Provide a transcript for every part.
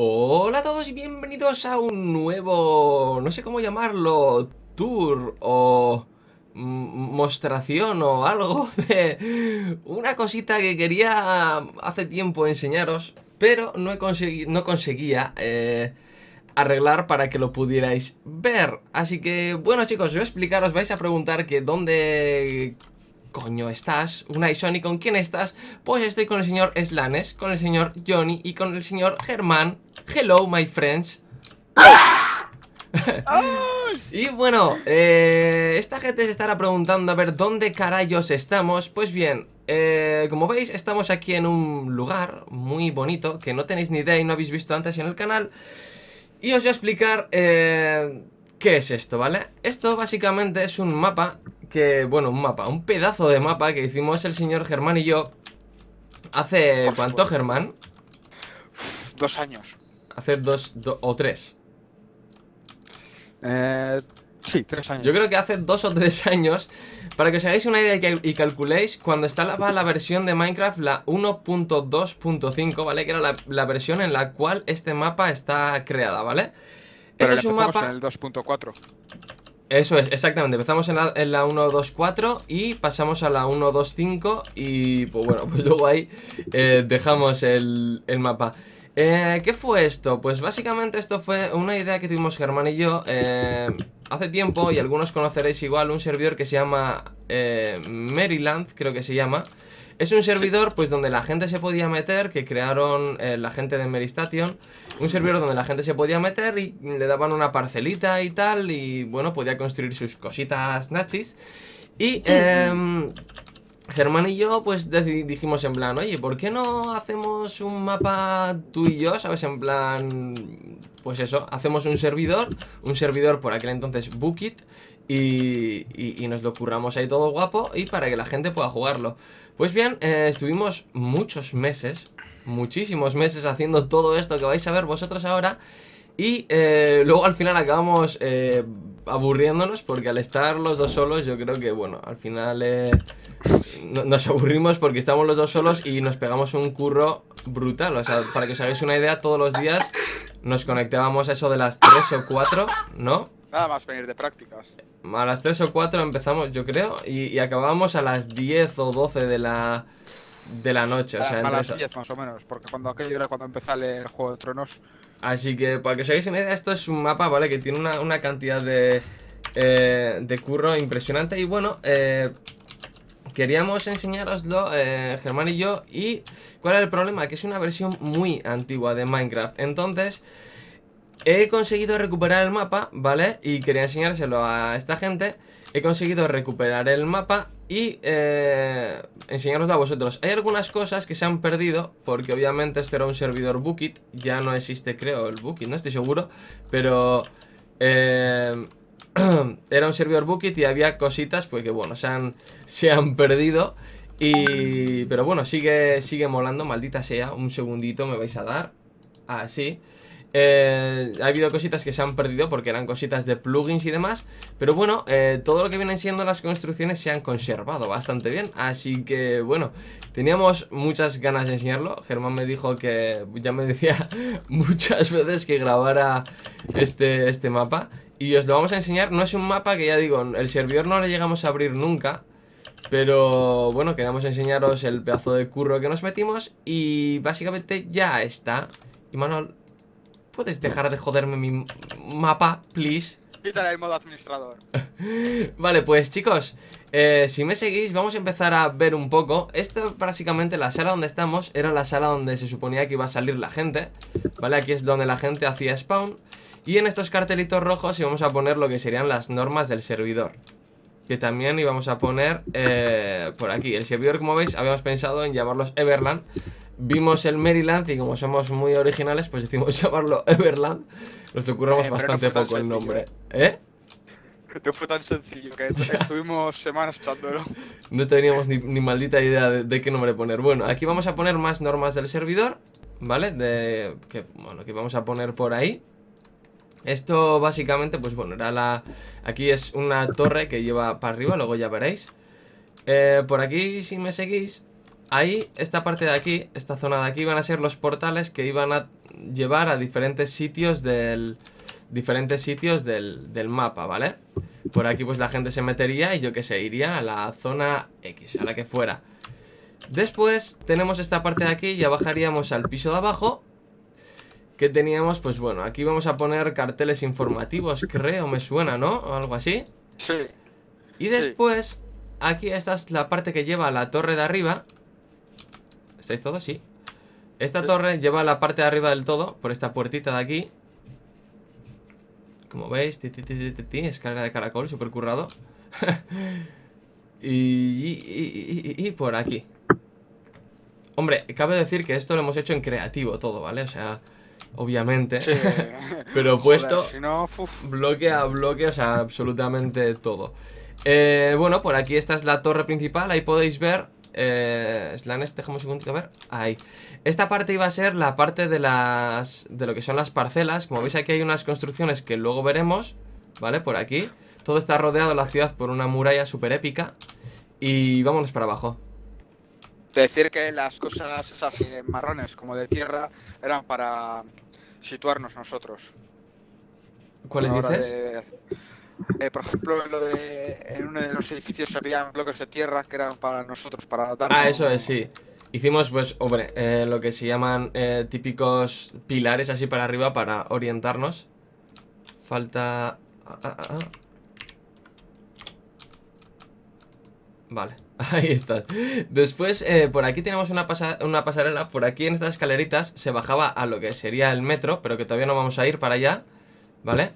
Hola a todos y bienvenidos a un nuevo, no sé cómo llamarlo, tour o mostración o algo de una cosita que quería hace tiempo enseñaros, pero no, he no conseguía eh, arreglar para que lo pudierais ver. Así que, bueno chicos, voy a explicaros, vais a preguntar que dónde coño estás, una Sony, ¿con quién estás? Pues estoy con el señor Slanes, con el señor Johnny y con el señor Germán Hello, my friends. y bueno, eh, esta gente se estará preguntando a ver dónde carayos estamos. Pues bien, eh, como veis, estamos aquí en un lugar muy bonito que no tenéis ni idea y no habéis visto antes en el canal. Y os voy a explicar eh, qué es esto, ¿vale? Esto básicamente es un mapa que, bueno, un mapa, un pedazo de mapa que hicimos el señor Germán y yo hace, ¿cuánto Germán? Dos años hacer dos, o tres. Eh, sí, tres años. Yo creo que hace dos o tres años, para que os hagáis una idea y, calculéis, cuando estaba la versión de Minecraft, la 1.2.5, ¿vale? Que era la, versión en la cual este mapa está creada, ¿vale? Eso es un mapa... En el 2.4. Eso es, exactamente. Empezamos en la, 1.2.4 y pasamos a la 1.2.5 y pues bueno, pues luego ahí eh, dejamos el, el mapa. Eh, ¿Qué fue esto? Pues básicamente esto fue una idea que tuvimos Germán y yo eh, hace tiempo y algunos conoceréis igual un servidor que se llama eh, Maryland, creo que se llama. Es un servidor pues donde la gente se podía meter, que crearon la gente de Meristation, un servidor donde la gente se podía meter y le daban una parcelita y tal y bueno, podía construir sus cositas nazis, y... Em, Germán y yo pues dijimos en plan, oye, ¿por qué no hacemos un mapa tú y yo? ¿Sabes? En plan, pues eso, hacemos un servidor, un servidor por aquel entonces Bookit y, y, nos lo curramos ahí todo guapo y para que la gente pueda jugarlo. Pues bien, eh, estuvimos muchos meses, muchísimos meses haciendo todo esto que vais a ver vosotros ahora y eh, luego al final acabamos... Eh, aburriéndonos porque al estar los dos solos yo creo que, bueno, al final eh, nos aburrimos porque estamos los dos solos y nos pegamos un curro brutal. O sea, para que os hagáis una idea, todos los días nos conectábamos a eso de las 3 o 4, ¿no? Nada más venir de prácticas. A las 3 o 4 empezamos, yo creo, y, y acabábamos a las 10 o 12 de la de la noche. O sea, a, las 10 más o menos, porque cuando aquello era cuando empezaba el Juego de Tronos. Así que para que os hagáis una idea, esto es un mapa, ¿vale? Que tiene una, cantidad de, eh, de curro impresionante. Y bueno, eh, queríamos enseñaroslo eh, Germán y yo. Y cuál era el problema, que es una versión muy antigua de Minecraft. Entonces... He conseguido recuperar el mapa, ¿vale? Y quería enseñárselo a esta gente He conseguido recuperar el mapa y eh, enseñaros a vosotros. Hay algunas cosas que se han perdido, porque obviamente esto era un servidor Bookit, ya no existe creo el Bookit, no estoy seguro, pero eh, era un servidor Bookit y había cositas pues que bueno, se han, se han perdido. Y, pero bueno, sigue, sigue molando, maldita sea, un segundito me vais a dar, así eh, ha habido cositas que se han perdido porque eran cositas de plugins y demás Pero bueno, eh, todo lo que vienen siendo las construcciones se han conservado bastante bien Así que bueno, teníamos muchas ganas de enseñarlo Germán me dijo que ya me decía muchas veces que grabara este, este mapa Y os lo vamos a enseñar, no es un mapa que ya digo, el servidor no le llegamos a abrir nunca pero bueno, queríamos enseñaros el pedazo de curro que nos metimos y básicamente ya está. Y Manuel, ¿Puedes dejar de joderme mi mapa, please? Quítale el modo administrador Vale, pues chicos eh, Si me seguís, vamos a empezar a ver un poco Esta básicamente, la sala donde estamos Era la sala donde se suponía que iba a salir la gente Vale, aquí es donde la gente hacía spawn Y en estos cartelitos rojos Íbamos a poner lo que serían las normas del servidor que también íbamos a poner eh, por aquí El servidor, como veis, habíamos pensado en llamarlos Everland vimos el Maryland y como somos muy originales, pues decidimos llamarlo Everland. Nos ocurramos eh, bastante poco el nombre. ¿Eh? ¿Eh? No fue tan sencillo, que estuvimos semanas echándolo. No teníamos ni, maldita idea de, qué nombre poner. Bueno, aquí vamos a poner más normas del servidor, ¿vale? De, que, bueno, que vamos a poner por ahí. Esto básicamente, pues bueno, era la... Aquí es una torre que lleva para arriba, luego ya veréis. Eh, por aquí, si me seguís, Ahí, esta parte de aquí, esta zona de aquí, van a ser los portales que iban a llevar a diferentes sitios del... Diferentes sitios del, mapa, ¿vale? Por aquí pues la gente se metería y yo qué sé, iría a la zona X, a la que fuera. Después tenemos esta parte de aquí, ya bajaríamos al piso de abajo que teníamos, pues bueno, aquí vamos a poner carteles informativos, creo, me suena, ¿no? O algo así. Sí. Y después, aquí esta es la parte que lleva a la torre de arriba, ¿Estáis todos? Sí. Esta torre lleva la parte de arriba del todo por esta puertita de aquí. Como veis, ti, escalera de caracol, súper currado. y, y, por aquí. Hombre, cabe decir que esto lo hemos hecho en creativo todo, ¿vale? O sea, obviamente. Pero puesto bloque a bloque, o sea, absolutamente todo. Eh, bueno, por aquí esta es la torre principal. Ahí podéis ver eh, Slanes, dejamos un segundo, a ver, ahí Esta parte iba a ser la parte de las, de lo que son las parcelas Como veis aquí hay unas construcciones que luego veremos, ¿vale? Por aquí Todo está rodeado la ciudad por una muralla súper épica Y vámonos para abajo Decir que las cosas esas eh, marrones como de tierra eran para situarnos nosotros ¿Cuáles dices? Eh, por ejemplo, en, uno de los edificios había bloques de tierra que eran para nosotros, para dar. Ah, eso es, sí. Hicimos, pues, hombre, eh, lo que se llaman eh, típicos pilares así para arriba para orientarnos. Falta... Ah, ah, ah, vale, ahí está. Después, por aquí tenemos una, una pasarela. Por aquí en estas escaleritas se bajaba a lo que sería el metro, pero que todavía no vamos a ir para allá. ¿Vale? vale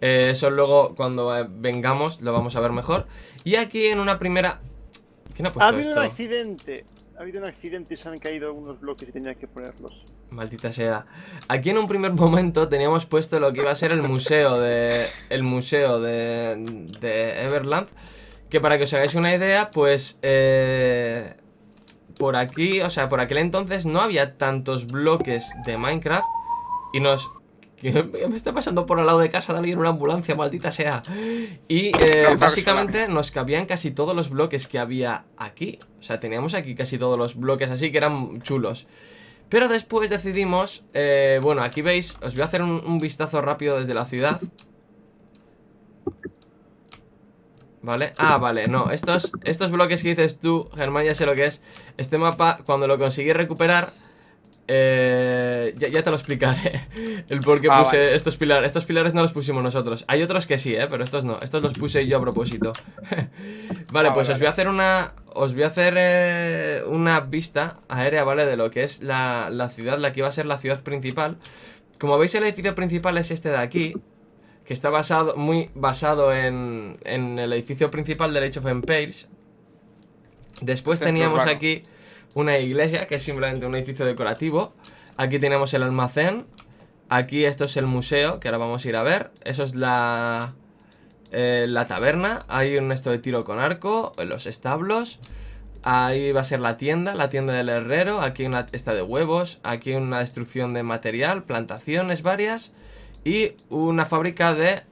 eh, eso luego, cuando eh, vengamos, lo vamos a ver mejor. Y aquí en una primera... ¿Quién ha puesto Ha habido un accidente. Ha habido un accidente y se han caído unos bloques y tenía que ponerlos. Maldita sea. Aquí en un primer momento teníamos puesto lo que iba a ser el museo de... El museo de, de Everland. Que para que os hagáis una idea, pues... Eh, por aquí, o sea, por aquel entonces no había tantos bloques de Minecraft y nos que me está pasando por al lado de casa de alguien una ambulancia, maldita sea. Y eh, básicamente nos cabían casi todos los bloques que había aquí. O sea, teníamos aquí casi todos los bloques así que eran chulos. Pero después decidimos, eh, bueno, aquí veis, os voy a hacer un, vistazo rápido desde la ciudad. ¿Vale? Ah, vale, no, estos, estos bloques que dices tú, Germán, ya sé lo que es Este mapa, cuando lo conseguí recuperar eh, ya, te lo explicaré El por qué ah, puse estos pilares Estos pilares no los pusimos nosotros Hay otros que sí, eh, pero estos no Estos los puse yo a propósito ah, Vale, pues os voy a hacer una Os voy a hacer eh, una vista aérea, ¿vale? De lo que es la, ciudad La que va a ser la ciudad principal Como veis el edificio principal es este de aquí Que está basado, muy basado en, en el edificio principal de Age of Empires Después teníamos aquí una iglesia, que es simplemente un edificio decorativo. Aquí tenemos el almacén. Aquí esto es el museo, que ahora vamos a ir a ver. Eso es la, eh, la taberna. Hay un esto de tiro con arco, los establos. Ahí va a ser la tienda, la tienda del herrero. Aquí una esta de huevos. Aquí una destrucción de material, plantaciones varias. Y una fábrica de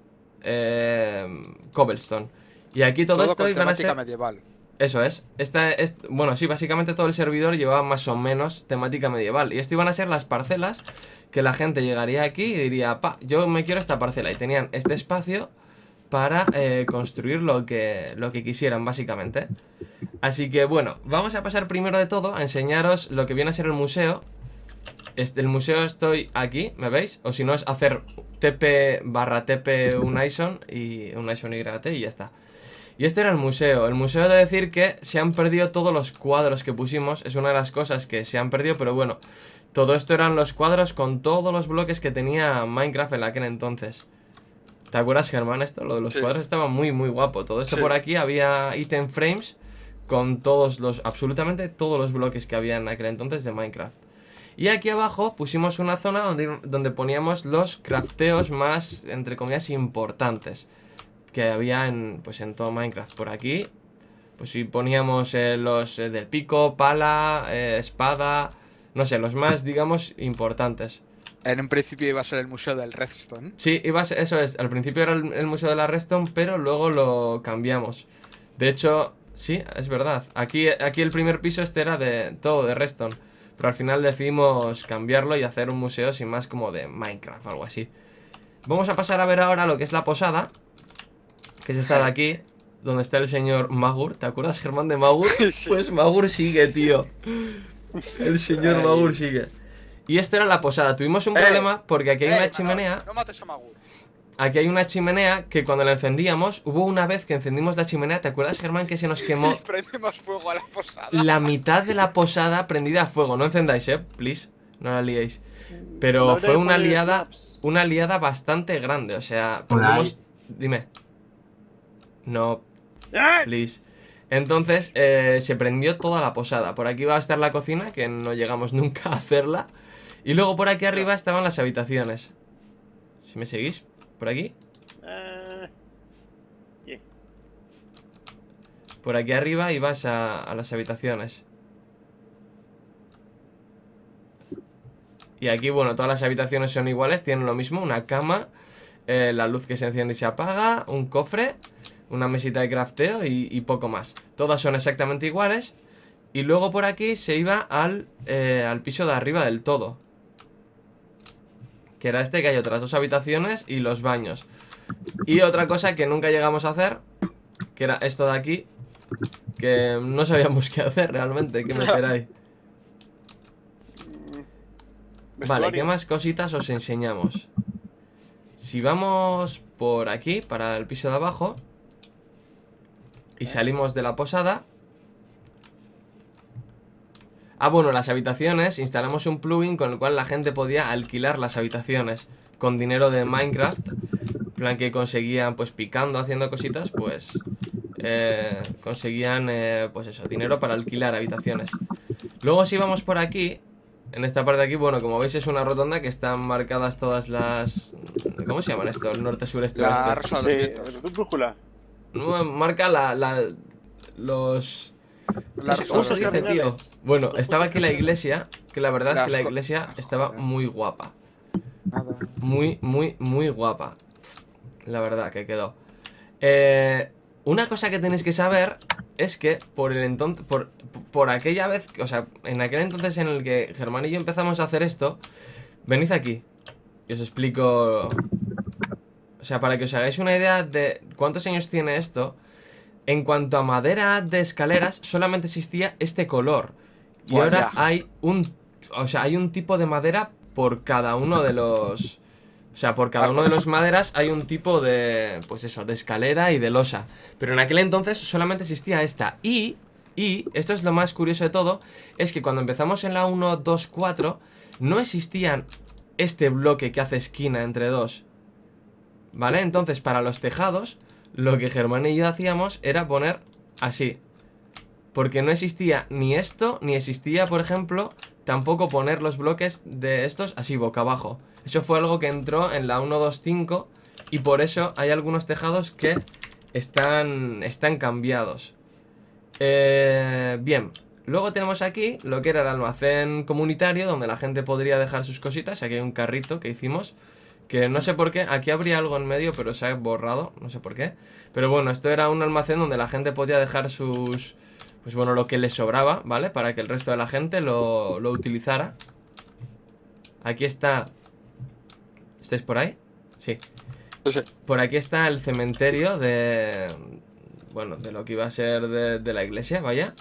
eh, cobblestone. Y aquí todo, esto con medieval. Eso es. Esta es, bueno, sí, básicamente todo el servidor llevaba más o menos temática medieval. Y esto iban a ser las parcelas que la gente llegaría aquí y diría, pa, yo me quiero esta parcela. Y tenían este espacio para eh, construir lo que, lo que quisieran, básicamente. Así que, bueno, vamos a pasar primero de todo a enseñaros lo que viene a ser el museo. Este, el museo estoy aquí, ¿me veis? O si no es hacer tp barra tp unison y unison yt y ya está. Y este era el museo. El museo de decir que se han perdido todos los cuadros que pusimos. Es una de las cosas que se han perdido, pero bueno. Todo esto eran los cuadros con todos los bloques que tenía Minecraft en aquel entonces. ¿Te acuerdas, Germán, esto? Lo de los cuadros estaba muy, muy guapo. Todo esto por aquí había item frames con todos los, absolutamente todos los bloques que había en aquel entonces de Minecraft. Y aquí abajo pusimos una zona donde, donde poníamos los crafteos más, entre comillas, importantes que había en, pues en todo Minecraft por aquí. Pues si poníamos eh, los eh, del pico, pala, eh, espada, no sé, los más, digamos, importantes. En un principio iba a ser el museo del redstone. Sí, iba eso es. Al principio era el, museo de la redstone, pero luego lo cambiamos. De hecho, sí, es verdad. Aquí, aquí el primer piso este era de todo de redstone. Pero al final decidimos cambiarlo y hacer un museo sin más como de Minecraft o algo así. Vamos a pasar a ver ahora lo que es la posada que es esta de aquí, donde está el señor Magur. ¿Te acuerdas, Germán, de Magur? Pues Magur sigue, tío. El señor Magur sigue. Y esta era la posada. Tuvimos un eh. problema porque aquí hay eh, una chimenea. No mates a Magur. Aquí hay una chimenea que cuando la encendíamos, hubo una vez que encendimos la chimenea, ¿te acuerdas, Germán, que se nos quemó? la posada. La mitad de la posada prendida a fuego. No encendáis, eh, please. No la liéis. Pero fue una liada, una liada bastante grande. O sea, Dime. No. ¡Ah! Please. Entonces eh, se prendió toda la posada. Por aquí va a estar la cocina, que no llegamos nunca a hacerla. Y luego por aquí arriba estaban las habitaciones. Si me seguís, por aquí. Eh, por aquí arriba y vas a, las habitaciones. Y aquí, bueno, todas las habitaciones son iguales, tienen lo mismo, una cama, eh, la luz que se enciende y se apaga, un cofre una mesita de crafteo y, poco más. Todas son exactamente iguales. Y luego por aquí se iba eh, al, piso de arriba del todo. Que era este, que hay otras dos habitaciones y los baños. Y otra cosa que nunca llegamos a hacer, que era esto de aquí, que no sabíamos qué hacer realmente, que me ahí. Vale, ¿qué más cositas os enseñamos? Si vamos por aquí, para el piso de abajo y salimos de la posada. Ah, bueno, las habitaciones. Instalamos un plugin con el cual la gente podía alquilar las habitaciones con dinero de Minecraft. plan que conseguían, pues picando, haciendo cositas, pues... Eh, conseguían, eh, pues eso, dinero para alquilar habitaciones. Luego si vamos por aquí, en esta parte de aquí, bueno, como veis es una rotonda que están marcadas todas las... ¿Cómo se llaman esto? El norte, sur, este, oeste. La brújula marca la, los... ¿Cómo se dice, tío? Bueno, estaba aquí la iglesia, que la verdad es que la iglesia estaba muy guapa. Muy, muy, muy guapa. La verdad que quedó. Eh, una cosa que tenéis que saber es que por el entonces, por, por aquella vez, o sea, en aquel entonces en el que Germán y yo empezamos a hacer esto, venid aquí y os explico o sea, para que os hagáis una idea de cuántos años tiene esto, en cuanto a madera de escaleras, solamente existía este color. Y ahora hay un, o sea, hay un tipo de madera por cada uno de los... O sea, por cada uno de los maderas hay un tipo de, pues eso, de escalera y de losa. Pero en aquel entonces solamente existía esta. Y, y, esto es lo más curioso de todo, es que cuando empezamos en la 1, 2, 4, no existían este bloque que hace esquina entre dos, ¿Vale? Entonces, para los tejados, lo que Germán y yo hacíamos era poner así. Porque no existía ni esto, ni existía, por ejemplo, tampoco poner los bloques de estos así boca abajo. Eso fue algo que entró en la 125 y por eso hay algunos tejados que están, están cambiados. Eh, bien, luego tenemos aquí lo que era el almacén comunitario donde la gente podría dejar sus cositas. Aquí hay un carrito que hicimos. Que no sé por qué, aquí habría algo en medio, pero se ha borrado, no sé por qué. Pero bueno, esto era un almacén donde la gente podía dejar sus... Pues bueno, lo que les sobraba, ¿vale? Para que el resto de la gente lo, utilizara. Aquí está... ¿Estáis por ahí? Sí. Por aquí está el cementerio de... Bueno, de lo que iba a ser de la iglesia, vaya.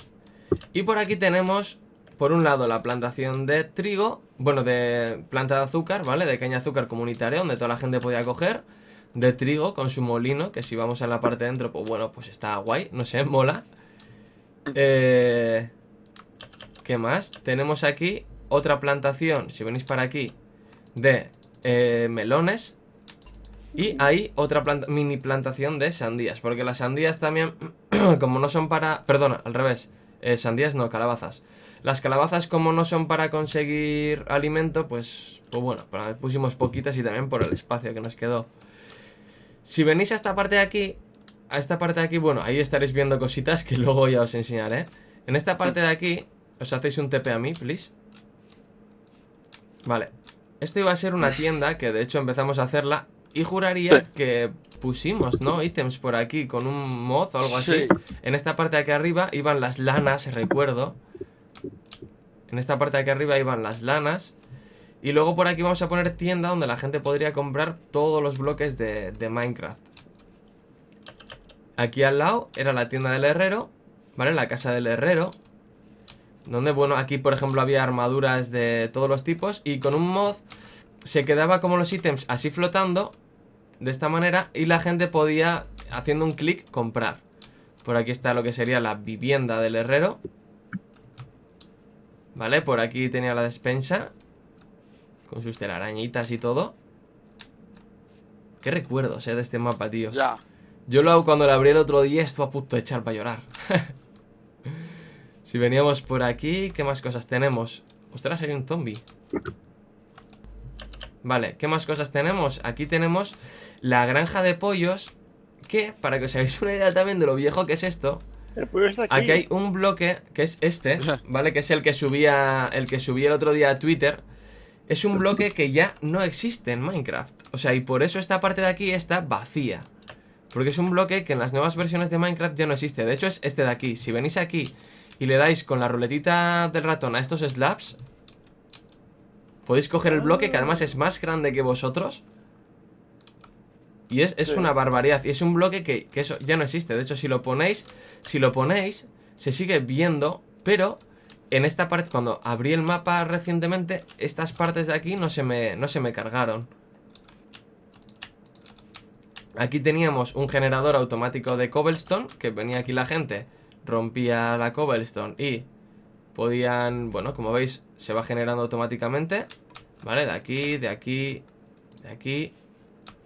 Y por aquí tenemos por un lado la plantación de trigo, bueno, de planta de azúcar, ¿vale? De caña azúcar comunitaria, donde toda la gente podía coger, de trigo con su molino, que si vamos a la parte de dentro, pues bueno, pues está guay, no sé, mola. Eh, ¿Qué más? Tenemos aquí otra plantación, si venís para aquí, de eh, melones. Y hay otra mini plantación de sandías, porque las sandías también, como no son para... Perdona, al revés. Eh, sandías no, calabazas. Las calabazas como no son para conseguir alimento, pues, pues bueno, pusimos poquitas y también por el espacio que nos quedó. Si venís a esta parte de aquí, a esta parte de aquí, bueno, ahí estaréis viendo cositas que luego ya os enseñaré. En esta parte de aquí, os hacéis un TP a mí, please. Vale. Esto iba a ser una tienda que de hecho empezamos a hacerla y juraría que pusimos, ¿no? Ítems por aquí con un mod o algo así. En esta parte de aquí arriba iban las lanas, recuerdo. En esta parte de aquí arriba iban las lanas. Y luego por aquí vamos a poner tienda donde la gente podría comprar todos los bloques de, de Minecraft. Aquí al lado era la tienda del herrero, ¿vale? La casa del herrero. Donde, bueno, aquí por ejemplo había armaduras de todos los tipos y con un mod se quedaba como los ítems así flotando de esta manera y la gente podía, haciendo un clic, comprar. Por aquí está lo que sería la vivienda del herrero. Vale, por aquí tenía la despensa. Con sus telarañitas y todo. Qué recuerdos, eh, de este mapa, tío. Ya. Yo lo hago cuando lo abrí el otro día, estuve a punto de echar para llorar. si veníamos por aquí, ¿qué más cosas tenemos? Ostras, hay un zombie. Vale, ¿qué más cosas tenemos? Aquí tenemos la granja de pollos, que, para que os hagáis una idea también de lo viejo que es esto, aquí. hay un bloque, que es este, ¿vale? Que es el que subía el que subí el otro día a Twitter. Es un bloque que ya no existe en Minecraft. O sea, y por eso esta parte de aquí está vacía. Porque es un bloque que en las nuevas versiones de Minecraft ya no existe. De hecho, es este de aquí. Si venís aquí y le dais con la ruletita del ratón a estos slabs, podéis coger el bloque que además es más grande que vosotros. Y es, una barbaridad. Y es un bloque que, eso ya no existe. De hecho, si lo ponéis, si lo ponéis, se sigue viendo, pero en esta parte, cuando abrí el mapa recientemente, estas partes de aquí no se me, no se me cargaron. Aquí teníamos un generador automático de cobblestone, que venía aquí la gente, rompía la cobblestone y podían, bueno, como veis, se va generando automáticamente, ¿vale? De aquí, de aquí, de aquí,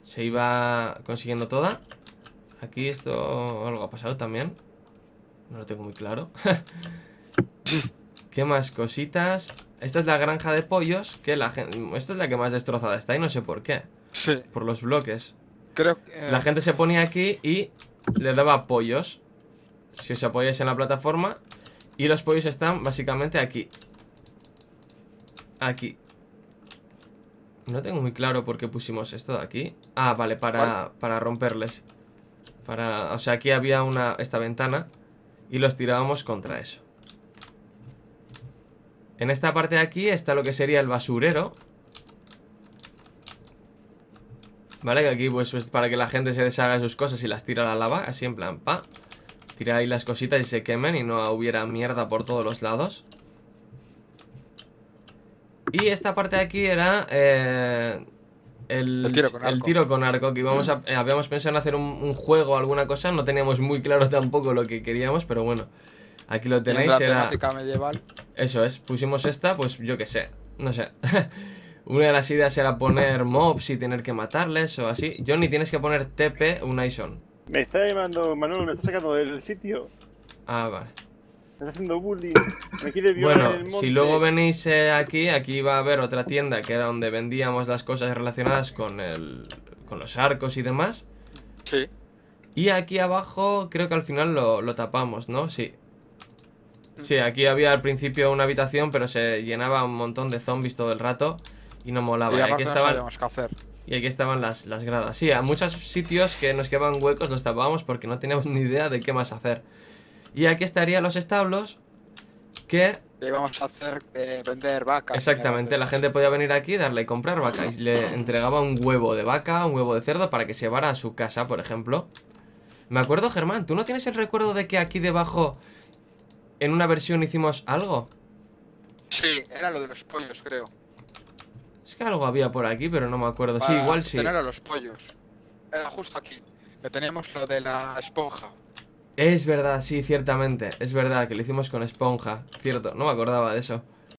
se iba consiguiendo toda. Aquí esto algo ha pasado también. No lo tengo muy claro. ¿Qué más cositas? Esta es la granja de pollos que la gente... Esta es la que más destrozada está y no sé por qué. Sí. Por los bloques. Creo que... La eh, gente se ponía aquí y le daba pollos. Si os apoyáis en la plataforma. Y los pollos están básicamente aquí. Aquí. No tengo muy claro por qué pusimos esto de aquí. Ah, vale, para, para romperles. Para, o sea, aquí había una, esta ventana y los tirábamos contra eso. En esta parte de aquí está lo que sería el basurero. ¿Vale? Que aquí pues es para que la gente se deshaga de sus cosas y las tira a la lava, así en plan, pa. Tira ahí las cositas y se quemen y no hubiera mierda por todos los lados. Y esta parte de aquí era eh, el, tiro con arco. que mm. eh, habíamos pensado en hacer un, juego o alguna cosa, no teníamos muy claro tampoco lo que queríamos, pero bueno, aquí lo tenéis. Era, Eso es, pusimos esta, pues yo qué sé, no sé. una de las ideas era poner mobs y tener que matarles o así. Johnny, tienes que poner TP un ISON. Me está llamando Manuel, me está sacando del sitio. Ah, vale bueno, si luego venís eh, aquí, aquí va a haber otra tienda que era donde vendíamos las cosas relacionadas con, los arcos y demás. Sí. Y aquí abajo creo que al final lo, tapamos, ¿no? Sí. Mm. Sí, aquí había al principio una habitación, pero se llenaba un montón de zombies todo el rato y no molaba. Y, aquí estaban, Y estaban las, las gradas. Sí, a muchos sitios que nos quedaban huecos los tapábamos porque no teníamos ni idea de qué más hacer. Y aquí estarían los establos que... Íbamos a hacer eh, vender vacas. Exactamente, la gente podía venir aquí, darle y comprar vacas Y le entregaba un huevo de vaca, un huevo de cerdo para que se llevara a su casa, por ejemplo. Me acuerdo, Germán, ¿tú no tienes el recuerdo de que aquí debajo, en una versión, hicimos algo? Sí, era lo de los pollos, creo. Es que algo había por aquí, pero no me acuerdo. sí, igual sí. eran los pollos. Era justo aquí. Que teníamos lo de la esponja. Es verdad, sí, ciertamente. Es verdad que lo hicimos con esponja. Cierto, no me acordaba de eso.